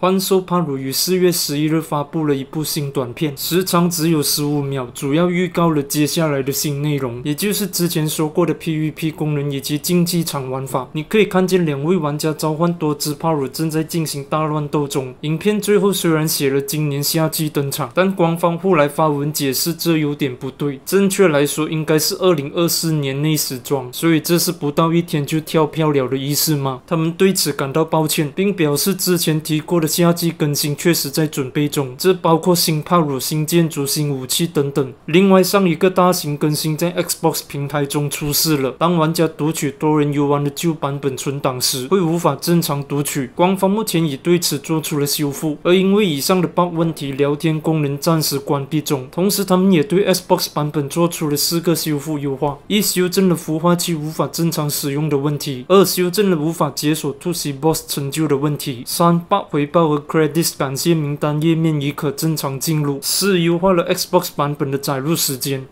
《幻兽帕鲁》于四月十一日发布了一部新短片，时长只有十五秒，主要预告了接下来的新内容，也就是之前说过的 PVP 功能以及竞技场玩法。你可以看见两位玩家召唤多只帕鲁正在进行大乱斗中。影片最后虽然写了今年夏季登场，但官方后来发文解释这有点不对，正确来说应该是二零二四年内时装。所以这是不到一天就跳票了的意思吗？他们对此感到抱歉，并表示之前提过的。夏季更新确实在准备中，这包括新炮乳、新建筑、新武器等等。另外，上一个大型更新在 Xbox 平台中出事了，当玩家读取多人游玩的旧版本存档时，会无法正常读取。官方目前已对此做出了修复。而因为以上的 bug 问题，聊天功能暂时关闭中。同时，他们也对 Xbox 版本做出了四个修复优化：一、修正了孵化器无法正常使用的问题；二、修正了无法解锁突袭 Boss 成就的问题；三、bug 回报。到 “credits” 感谢名单页面，也可正常进入。四优化了 Xbox 版本的载入时间。